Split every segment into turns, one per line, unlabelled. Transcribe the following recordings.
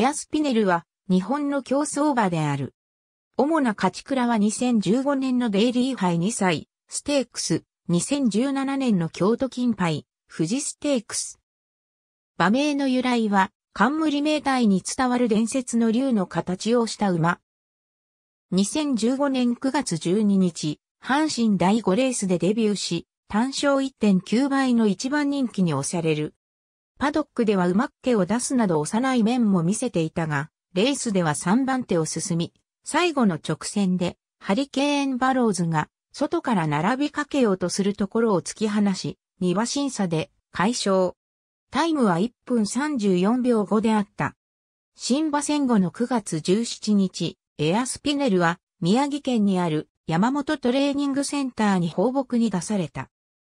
エアスピネルは日本の競走馬である。主な勝ち倉は2015年のデイリー杯2歳、ステークス、2017年の京都金杯、富士ステークス。馬名の由来は、冠名隊に伝わる伝説の竜の形をした馬。2015年9月12日、阪神第5レースでデビューし、単勝1.9倍の一番人気に押される。パドックでは馬っ気を出すなど幼い面も見せていたが、レースでは3番手を進み、最後の直線で、ハリケーン・バローズが、外から並びかけようとするところを突き放し、2馬審査で解消。タイムは1分34秒5であった。新馬戦後の9月17日、エアスピネルは宮城県にある山本トレーニングセンターに放牧に出された。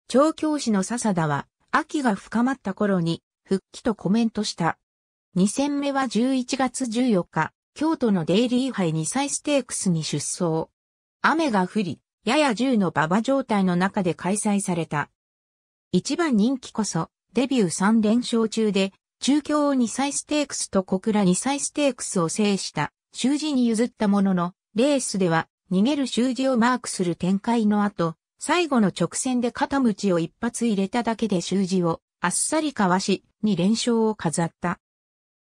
調教師の笹田は秋が深まった頃に復帰とコメントした。2戦目は11月14日、京都のデイリー杯2歳ステークスに出走。雨が降り、やや10の馬場状態の中で開催された。一番人気こそ、デビュー3連勝中で、中京を2歳ステークスと小倉2歳ステークスを制した、習字に譲ったものの、レースでは、逃げる習字をマークする展開の後、最後の直線で肩口を一発入れただけで習字を、あっさりかわし、に連勝を飾った。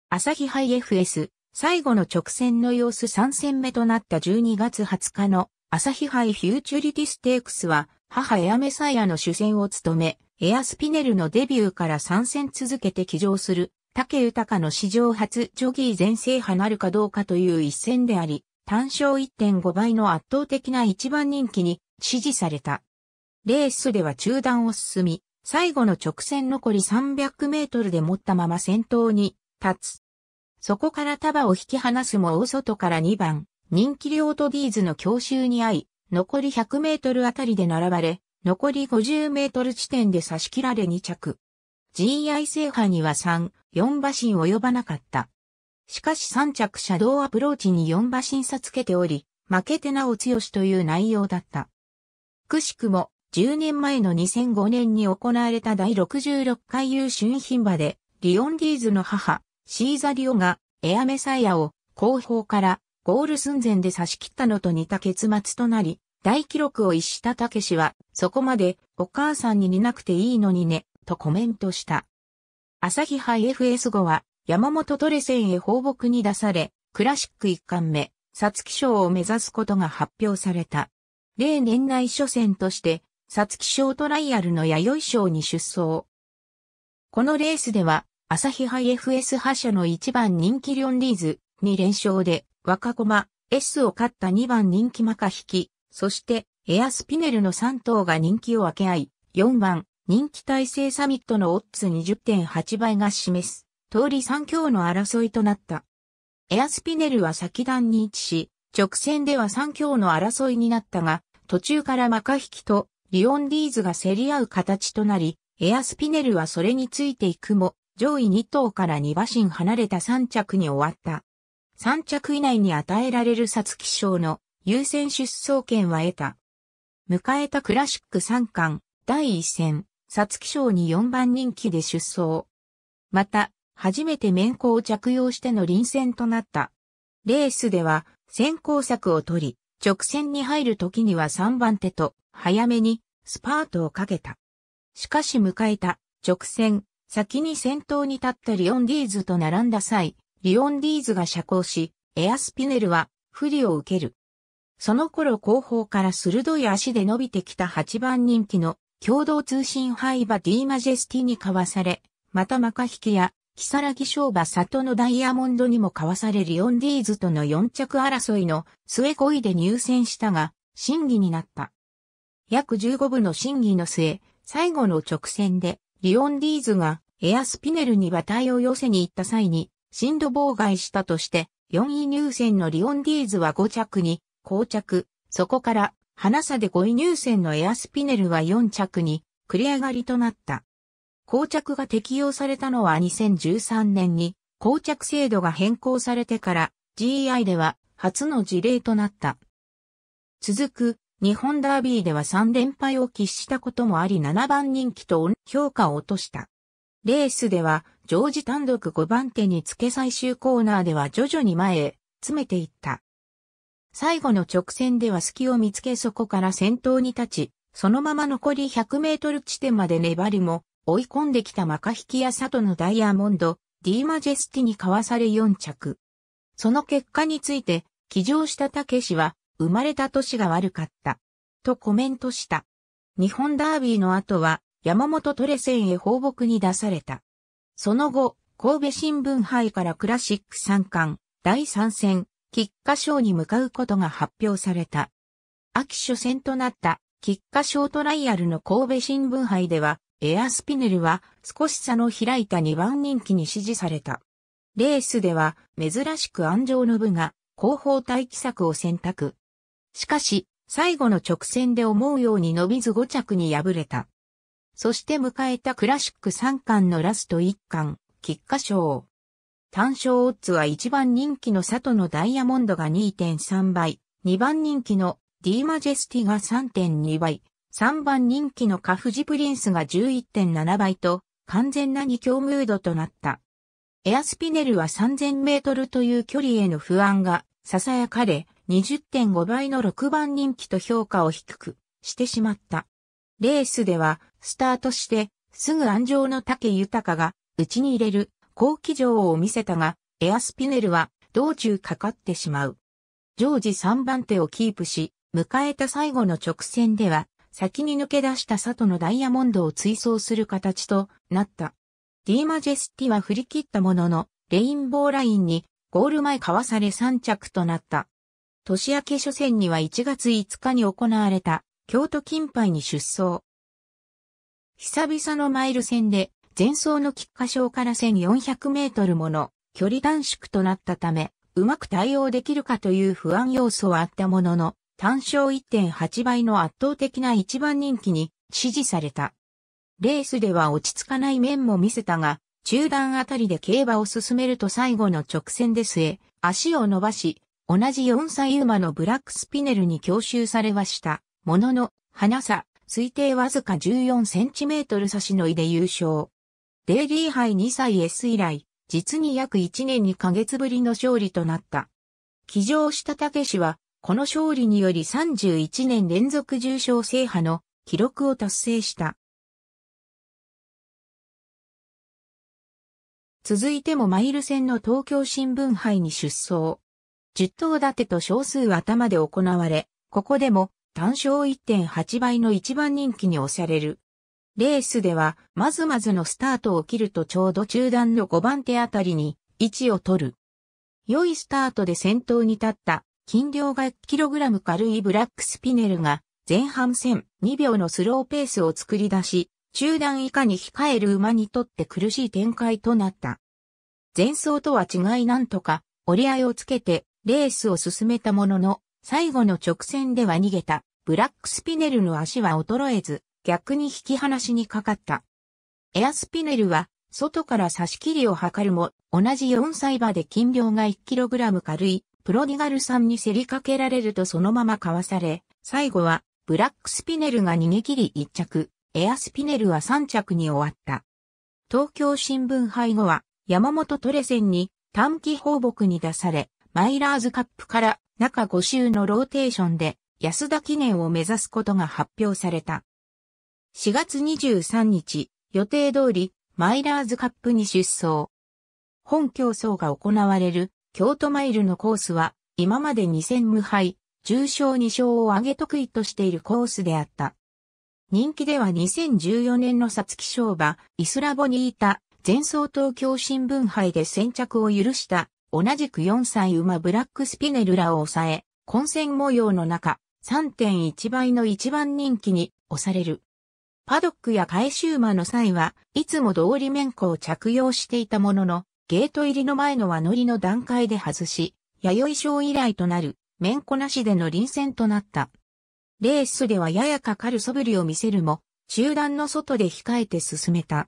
朝日杯 FS、最後の直線の様子3戦目となった12月20日の朝日杯フューチュリティステークスは、母エアメサイアの主戦を務め、エアスピネルのデビューから3戦続けて起乗する、竹豊の史上初ジョギー全制覇なるかどうかという一戦であり、単勝1.5倍の圧倒的な一番人気に支持された。レースでは中断を進み、最後の直線残り300メートルで持ったまま先頭に立つ。そこから束を引き離すも大外から2番、人気両トディーズの強襲に遭い、残り100メートルあたりで並ばれ、残り50メートル地点で差し切られ2着。GI 制覇には3、4馬身及ばなかった。しかし3着シャドウアプローチに4馬身差つけており、負けてなお強しという内容だった。くしくも、10年前の2005年に行われた第66回優秀品馬で、リオンディーズの母、シーザリオが、エアメサイアを、後方から、ゴール寸前で差し切ったのと似た結末となり、大記録を逸したたけしは、そこまで、お母さんに似なくていいのにね、とコメントした。朝日杯 FS 後は、山本トレセンへ放牧に出され、クラシック一巻目、サツキ賞を目指すことが発表された。例年内初戦として、サショ賞トライアルの弥生賞に出走。このレースでは、朝日イ FS 覇者の1番人気リョンリーズに連勝で、若駒 S を勝った2番人気マカヒキ、そしてエアスピネルの3頭が人気を分け合い、4番人気体制サミットのオッズ20.8倍が示す、通り3強の争いとなった。エアスピネルは先段に位置し、直線では3強の争いになったが、途中からマカヒキとリオンディーズが競り合う形となり、エアスピネルはそれについていくも、上位2頭から2馬身離れた3着に終わった。3着以内に与えられる皐月賞の優先出走権は得た。迎えたクラシック3冠、第1戦、皐月賞に4番人気で出走。また、初めて面子を着用しての臨戦となった。レースでは、先行策を取り、直線に入る時には3番手と早めにスパートをかけた。しかし迎えた直線、先に先頭に立ったリオンディーズと並んだ際、リオンディーズが遮光し、エアスピネルは不利を受ける。その頃後方から鋭い足で伸びてきた8番人気の共同通信杯バディーマジェスティにかわされ、またマカヒキや、キサラギ商馬里のダイヤモンドにもかわされリオンディーズとの4着争いの末恋で入選したが、審議になった。約15部の審議の末、最後の直線で、リオンディーズがエアスピネルに馬体を寄せに行った際に、進路妨害したとして、4位入選のリオンディーズは5着に、膠着、そこから、花差で5位入選のエアスピネルは4着に、繰り上がりとなった。膠着が適用されたのは2013年に、膠着制度が変更されてから、GI では初の事例となった。続く、日本ダービーでは3連敗を喫したこともあり7番人気と評価を落とした。レースでは、常時単独5番手につけ最終コーナーでは徐々に前へ詰めていった。最後の直線では隙を見つけそこから先頭に立ち、そのまま残り100メートル地点まで粘りも追い込んできたマカヒキや里のダイヤモンド、ディーマジェスティにかわされ4着。その結果について、騎乗したたけしは、生まれた年が悪かった。とコメントした。日本ダービーの後は山本トレセンへ放牧に出された。その後、神戸新聞杯からクラシック三冠、第3戦、菊花賞に向かうことが発表された。秋初戦となった菊花賞トライアルの神戸新聞杯では、エアスピネルは少し差の開いた2番人気に支持された。レースでは珍しく安城の部が後方待機策を選択。しかし、最後の直線で思うように伸びず5着に敗れた。そして迎えたクラシック3巻のラスト1巻、菊花賞。単勝オッズは1番人気の里のダイヤモンドが2.3倍、2番人気のディーマジェスティが3.2倍、3番人気のカフジプリンスが11.7倍と、完全な二強ムードとなった。エアスピネルは3000メートルという距離への不安が囁かれ、20.5倍の6番人気と評価を低くしてしまった。レースでは、スタートして、すぐ安城の竹豊が、内に入れる、好気場を見せたが、エアスピネルは、道中かかってしまう。常時3番手をキープし、迎えた最後の直線では、先に抜け出した里のダイヤモンドを追走する形となった。ディーマジェスティは振り切ったものの、レインボーラインにゴール前かわされ3着となった。年明け初戦には1月5日に行われた京都金杯に出走。久々のマイル戦で前走の菊花賞から1400メートルもの距離短縮となったため、うまく対応できるかという不安要素はあったものの、単勝1.8倍の圧倒的な一番人気に支持された。レースでは落ち着かない面も見せたが、中段あたりで競馬を進めると最後の直線で据え、足を伸ばし、同じ4歳馬のブラックスピネルに強襲されはした、ものの、花さ、推定わずか14センチメートル差しのいで優勝。デイリー杯2歳 S 以来、実に約1年2ヶ月ぶりの勝利となった。騎乗したたけしは、この勝利により31年連続重賞制覇の記録を達成した。続いてもマイル戦の東京新聞杯に出走。10頭立てと少数頭で行われ、ここでも単勝1.8倍の一番人気に押される。レースでは、まずまずのスタートを切るとちょうど中段の5番手あたりに位置を取る。良いスタートで先頭に立った、斤量が 1kg 軽いブラックスピネルが、前半戦2秒のスローペースを作り出し、中段以下に控える馬にとって苦しい展開となった。前走とは違いなんとか折り合いをつけてレースを進めたものの、最後の直線では逃げた、ブラックスピネルの足は衰えず、逆に引き離しにかかった。エアスピネルは、外から差し切りを図るも、同じ4歳馬で斤量が 1kg 軽い、プロディガルさんに競りかけられるとそのままかわされ、最後は、ブラックスピネルが逃げ切り1着、エアスピネルは3着に終わった。東京新聞杯後は、山本トレセンに短期放牧に出され、マイラーズカップから中5週のローテーションで安田記念を目指すことが発表された。4月23日、予定通りマイラーズカップに出走。本競争が行われる京都マイルのコースは今まで2戦無敗、重賞2勝を挙げ得意としているコースであった。人気では2014年の皐月賞馬、イスラボにいた前走東京新聞杯で先着を許した同じく4歳馬ブラックスピネルらを抑え、混戦模様の中、3.1倍の一番人気に押される。パドックや回収馬の際はいつも通り面子を着用していたものの、ゲート入りの前のは乗りの段階で外し、弥生賞以来となる面子なしでの臨戦となった。レースではややかかるそぶりを見せるも、集団の外で控えて進めた。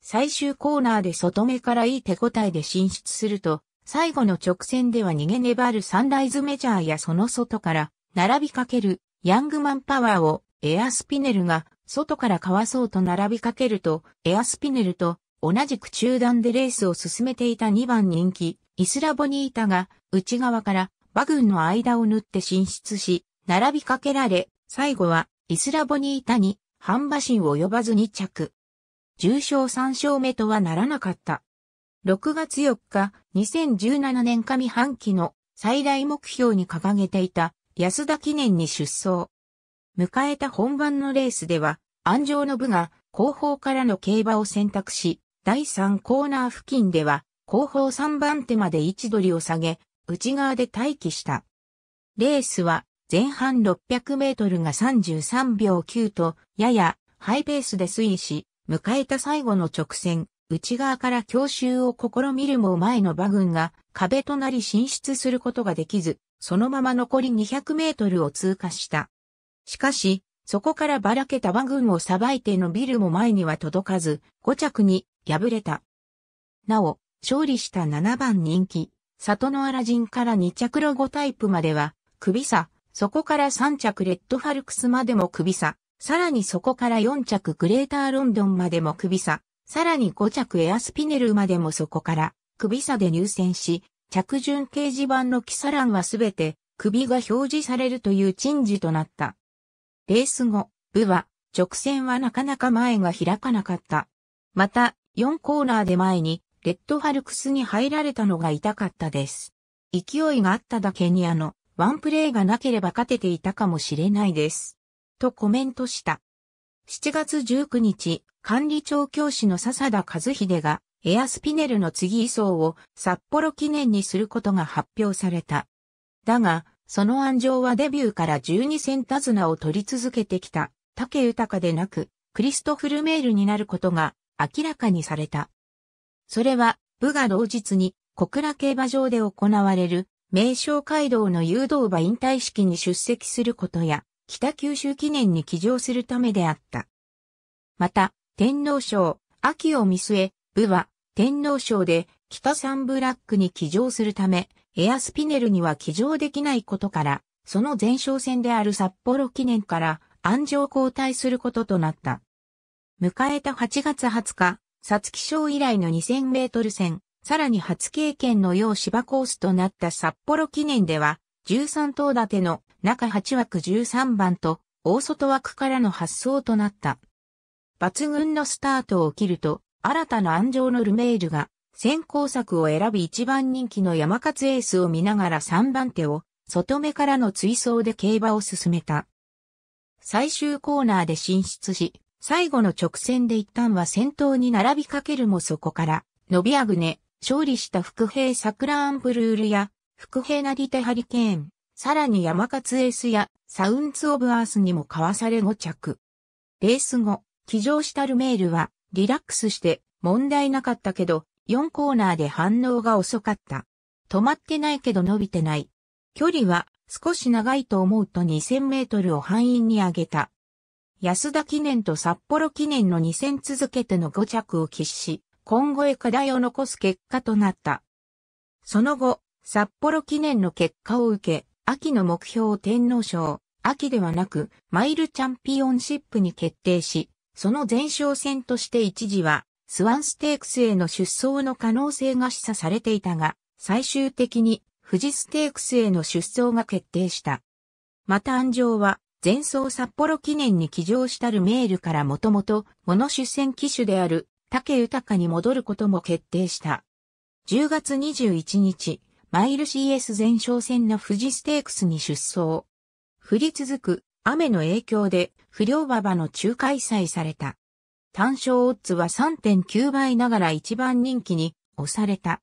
最終コーナーで外目からいい手応えで進出すると、最後の直線では逃げ粘るサンライズメジャーやその外から並びかけるヤングマンパワーをエアスピネルが外からかわそうと並びかけると、エアスピネルと同じく中段でレースを進めていた2番人気、イスラボニータが内側から馬群の間を縫って進出し、並びかけられ、最後はイスラボニータに半馬身呼ばずに着。重賞3勝目とはならなかった。6月4日、2017年上半期の最大目標に掲げていた安田記念に出走。迎えた本番のレースでは、安城の部が後方からの競馬を選択し、第3コーナー付近では、後方3番手まで位置取りを下げ、内側で待機した。レースは、前半600メートルが33秒9と、ややハイペースで推移し、迎えた最後の直線、内側から強襲を試みるも前の馬群が壁となり進出することができず、そのまま残り200メートルを通過した。しかし、そこからばらけた馬群をさばいて伸びるも前には届かず、5着に敗れた。なお、勝利した7番人気、里のアラジンから2着ロゴタイプまでは、首差、そこから3着レッドファルクスまでも首差、さらにそこから4着グレーターロンドンまでも首差、さらに5着エアスピネルまでもそこから首差で入選し、着順掲示板の記ラ欄はすべて首が表示されるという珍事となった。レース後、部は直線はなかなか前が開かなかった。また、4コーナーで前にレッドハルクスに入られたのが痛かったです。勢いがあっただけにあの、ワンプレーがなければ勝てていたかもしれないです。とコメントした。7月19日、管理庁教師の笹田和秀が、エアスピネルの次移送を札幌記念にすることが発表された。だが、その案上はデビューから12戦手綱を取り続けてきた、竹豊でなく、クリストフルメールになることが明らかにされた。それは、部が同日に小倉競馬場で行われる名称街道の誘導馬引退式に出席することや、北九州記念に起乗するためであった。また、天皇賞、秋を見据え、部は、天皇賞で、北サンブラックに起乗するため、エアスピネルには起乗できないことから、その前哨戦である札幌記念から、安城交代することとなった。迎えた8月20日、皐月賞以来の2000メートル戦、さらに初経験のよう芝コースとなった札幌記念では、13頭立ての中8枠13番と、大外枠からの発想となった。抜群のスタートを切ると、新たな安城のルメールが、先行策を選び一番人気の山勝エースを見ながら3番手を、外目からの追走で競馬を進めた。最終コーナーで進出し、最後の直線で一旦は先頭に並びかけるもそこから、伸びあぐね、勝利した副兵サクラアンブルールや、副兵なり手ハリケーン、さらに山勝エースやサウンズ・オブ・アースにも交わされ5着。レース後、騎乗したルメールはリラックスして問題なかったけど、4コーナーで反応が遅かった。止まってないけど伸びてない。距離は少し長いと思うと2000メートルを範囲に上げた。安田記念と札幌記念の2戦続けての5着を喫し、今後へ課題を残す結果となった。その後、札幌記念の結果を受け、秋の目標を天皇賞、秋ではなく、マイルチャンピオンシップに決定し、その前哨戦として一時は、スワンステークスへの出走の可能性が示唆されていたが、最終的に、富士ステークスへの出走が決定した。また安城は、前走札幌記念に騎乗したルメールからもともと、モノ出戦騎手である、竹豊に戻ることも決定した。10月21日、マイル CS 前哨戦の富士ステークスに出走。降り続く雨の影響で不良馬場の中開催された。単勝オッズは3.9倍ながら一番人気に押された。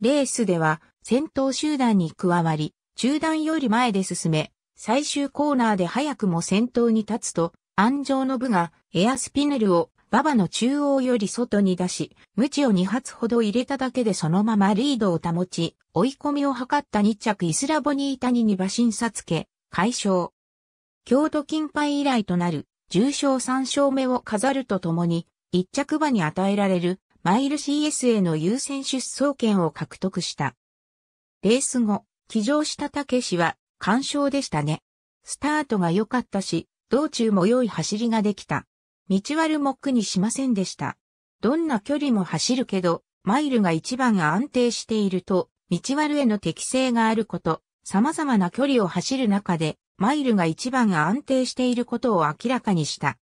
レースでは先頭集団に加わり、中段より前で進め、最終コーナーで早くも先頭に立つと、安城の部がエアスピネルを馬場の中央より外に出し、無知を2発ほど入れただけでそのままリードを保ち、追い込みを図った2着イスラボニータに馬審査つけ、解消。京都金杯以来となる、重賞3勝目を飾るとともに、1着馬に与えられる、マイル CS への優先出走権を獲得した。レース後、騎乗したたけしは、完勝でしたね。スタートが良かったし、道中も良い走りができた。道割も苦にしませんでした。どんな距離も走るけど、マイルが一番安定していると、道割への適性があること、様々な距離を走る中で、マイルが一番安定していることを明らかにした。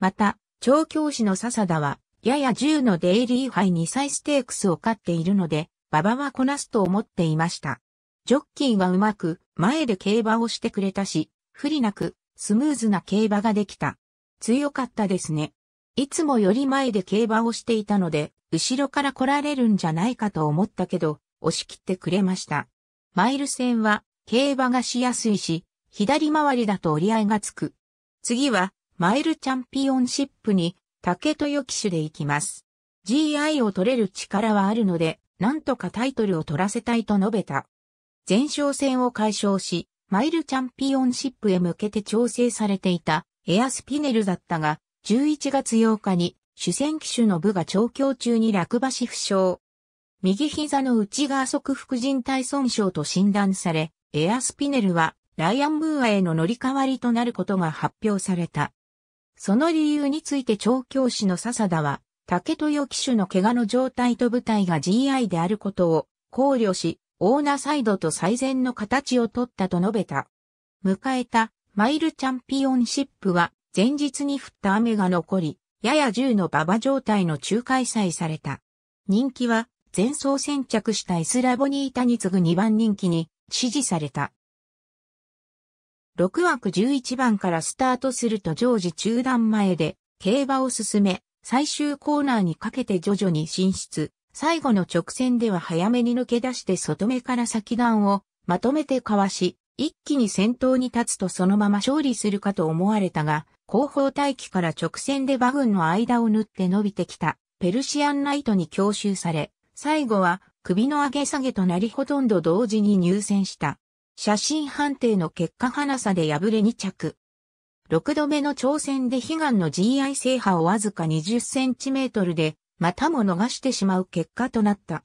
また、調教師の笹田は、やや10のデイリー杯2歳ステークスを勝っているので、馬場はこなすと思っていました。ジョッキーはうまく前で競馬をしてくれたし、不利なくスムーズな競馬ができた。強かったですね。いつもより前で競馬をしていたので、後ろから来られるんじゃないかと思ったけど、押し切ってくれました。マイル戦は、競馬がしやすいし、左回りだと折り合いがつく。次は、マイルチャンピオンシップに、竹豊騎手で行きます。GI を取れる力はあるので、なんとかタイトルを取らせたいと述べた。前哨戦を解消し、マイルチャンピオンシップへ向けて調整されていたエアスピネルだったが、11月8日に主戦機種の部が調教中に落馬し負傷。右膝の内側側副靭帯損傷と診断され、エアスピネルはライアンムーアへの乗り換わりとなることが発表された。その理由について調教師の笹田は、竹豊騎手の怪我の状態と部隊が GI であることを考慮し、オーナーサイドと最善の形を取ったと述べた。迎えたマイルチャンピオンシップは前日に降った雨が残り、やや銃の馬場状態の中開催された。人気は前走先着したイスラボニータに次ぐ2番人気に支持された。6枠11番からスタートすると常時中断前で競馬を進め、最終コーナーにかけて徐々に進出。最後の直線では早めに抜け出して外目から先段をまとめてかわし、一気に先頭に立つとそのまま勝利するかと思われたが、後方待機から直線で馬群の間を縫って伸びてきたペルシアンナイトに強襲され、最後は首の上げ下げとなりほとんど同時に入選した。写真判定の結果花さで敗れ2着。6度目の挑戦で悲願の GI 制覇をわずか20センチメートルで、またも逃してしまう結果となった。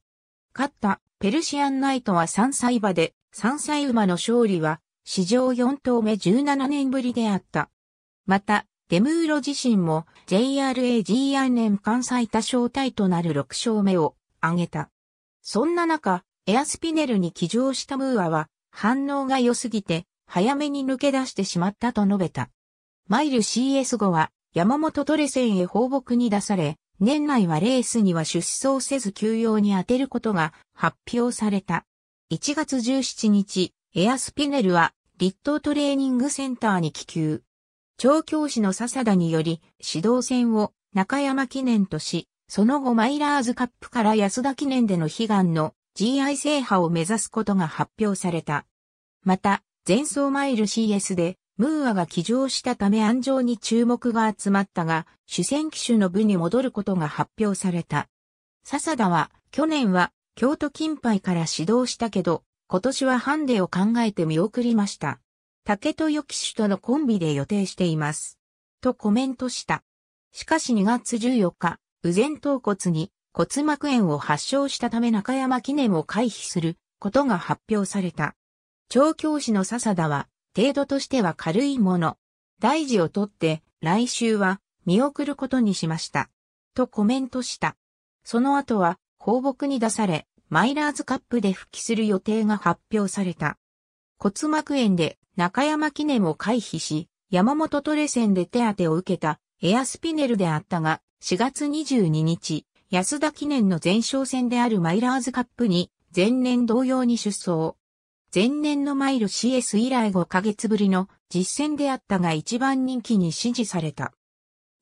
勝ったペルシアンナイトは3歳馬で3歳馬の勝利は史上4頭目17年ぶりであった。また、デムーロ自身も JRAG 年間最多勝体となる6勝目を挙げた。そんな中、エアスピネルに騎乗したムーアは反応が良すぎて早めに抜け出してしまったと述べた。マイル CS5 は山本トレセンへ放牧に出され、年内はレースには出走せず休養に充てることが発表された。1月17日、エアスピネルは立東トレーニングセンターに帰球。調教師の笹田により、指導戦を中山記念とし、その後マイラーズカップから安田記念での悲願の GI 制覇を目指すことが発表された。また、前走マイル CS で、ムーアが起乗したため安城に注目が集まったが、主戦機種の部に戻ることが発表された。笹田は、去年は京都金杯から指導したけど、今年はハンデを考えて見送りました。竹豊騎手とのコンビで予定しています。とコメントした。しかし2月14日、右前頭骨に骨膜炎を発症したため中山記念を回避することが発表された。調教師の笹田は、程度としては軽いもの。大事をとって、来週は見送ることにしました。とコメントした。その後は、放牧に出され、マイラーズカップで復帰する予定が発表された。骨膜炎で中山記念を回避し、山本トレセンで手当てを受けたエアスピネルであったが、4月22日、安田記念の前哨戦であるマイラーズカップに前年同様に出走。前年のマイル CS 以来5ヶ月ぶりの実戦であったが一番人気に支持された。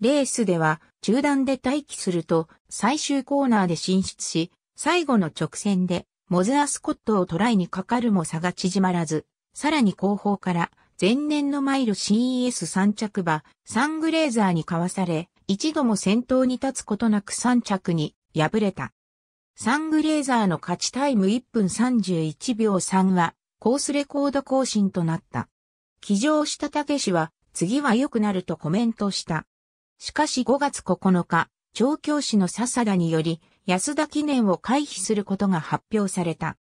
レースでは中断で待機すると最終コーナーで進出し、最後の直線でモズアスコットをトライにかかるも差が縮まらず、さらに後方から前年のマイル CES3 着馬サングレーザーにかわされ、一度も先頭に立つことなく3着に敗れた。サングレーザーの勝ちタイム1分31秒3はコースレコード更新となった。騎乗したたけしは次は良くなるとコメントした。しかし5月9日、調教師の笹田により、安田記念を回避することが発表された。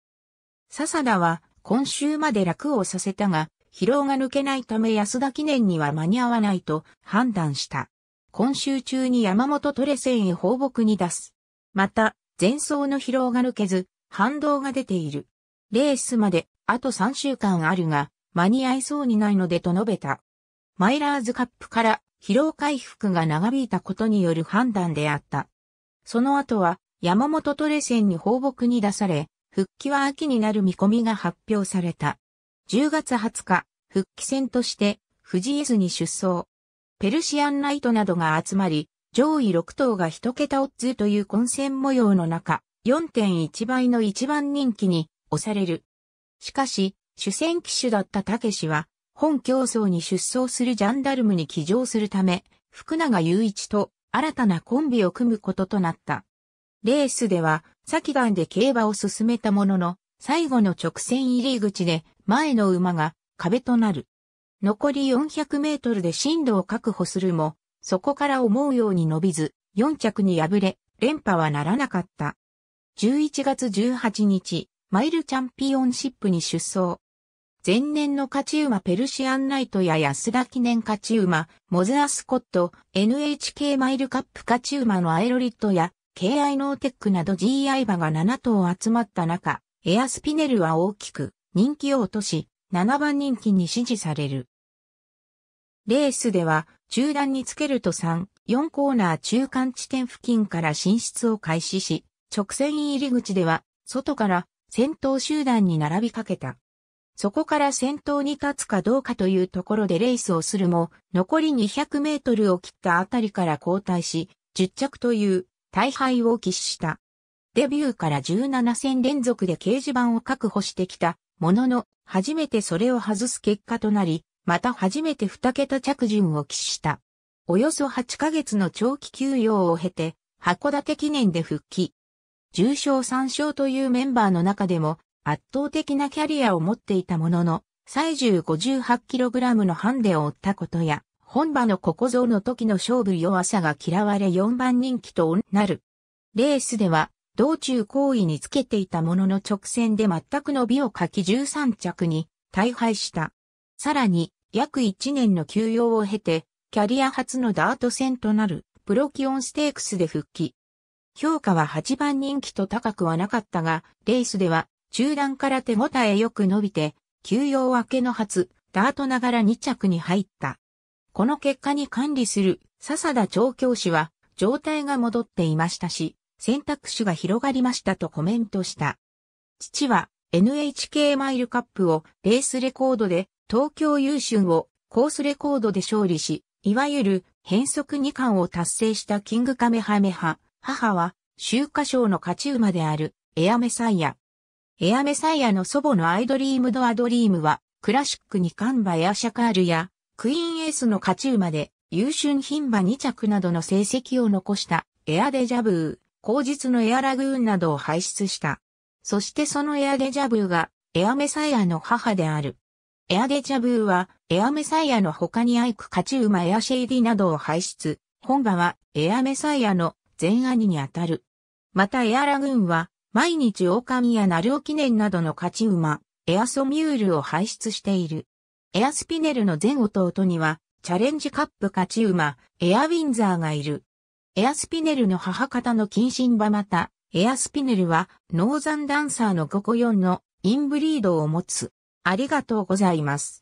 笹田は、今週まで楽をさせたが、疲労が抜けないため安田記念には間に合わないと判断した。今週中に山本トレセンへ放牧に出す。また、前走の疲労が抜けず、反動が出ている。レースまで、あと3週間あるが、間に合いそうにないのでと述べた。マイラーズカップから疲労回復が長引いたことによる判断であった。その後は山本トレセンに放牧に出され、復帰は秋になる見込みが発表された。10月20日、復帰戦として富士豆に出走。ペルシアンナイトなどが集まり、上位6頭が1桁オッズという混戦模様の中、4.1倍の一番人気に押される。しかし、主戦機種だったたは、本競争に出走するジャンダルムに騎乗するため、福永雄一と新たなコンビを組むこととなった。レースでは、先段で競馬を進めたものの、最後の直線入り口で前の馬が壁となる。残り400メートルで進路を確保するも、そこから思うように伸びず、4着に敗れ、連覇はならなかった。11月18日、マイルチャンピオンシップに出走。前年の勝ち馬ペルシアンナイトや安田記念勝ち馬、モズアスコット、NHK マイルカップ勝ち馬のアエロリットや、KI ノーテックなど GI 馬が7頭集まった中、エアスピネルは大きく人気を落とし、7番人気に支持される。レースでは、中段につけると3、4コーナー中間地点付近から進出を開始し、直線入り口では、外から先頭集団に並びかけた。そこから先頭に立つかどうかというところでレースをするも、残り200メートルを切ったあたりから交代し、10着という大敗を喫した。デビューから17戦連続で掲示板を確保してきたものの、初めてそれを外す結果となり、また初めて2桁着順を喫した。およそ8ヶ月の長期休養を経て、函館記念で復帰。重賞3勝というメンバーの中でも、圧倒的なキャリアを持っていたものの、最重 58kg のハンデを負ったことや、本場のここぞの時の勝負弱さが嫌われ4番人気となる。レースでは、道中行為につけていたものの直線で全く伸びを欠き13着に大敗した。さらに、約1年の休養を経て、キャリア初のダート戦となるプロキオンステークスで復帰。評価は8番人気と高くはなかったが、レースでは中段から手応えよく伸びて、休養明けの初、ダートながら2着に入った。この結果に管理する笹田調教師は、状態が戻っていましたし、選択肢が広がりましたとコメントした。父は NHK マイルカップをレースレコードで、東京優秀をコースレコードで勝利し、いわゆる変則2冠を達成したキングカメハメハ、母は、秋華賞の勝ち馬であるエアメサイア、エアメサイアの祖母のアイドリームドアドリームは、クラシックにカンバアシャカールや、クイーンエースの勝ち馬で、優秀品馬2着などの成績を残したエアデジャブー、後日のエアラグーンなどを輩出した。そしてそのエアデジャブーが、エアメサイアの母である。エアデジャブーは、エアメサイアの他にアイク勝ち馬エアシェイディなどを輩出、本馬はエアメサイアの前兄にあたる。またエアラグーンは、毎日王冠やルオ記念などの勝ち馬、エアソミュールを輩出している。エアスピネルの前弟には、チャレンジカップ勝ち馬、エアウィンザーがいる。エアスピネルの母方の近親馬また、エアスピネルは、ノーザンダンサーの5個4のインブリードを持つ。ありがとうございます。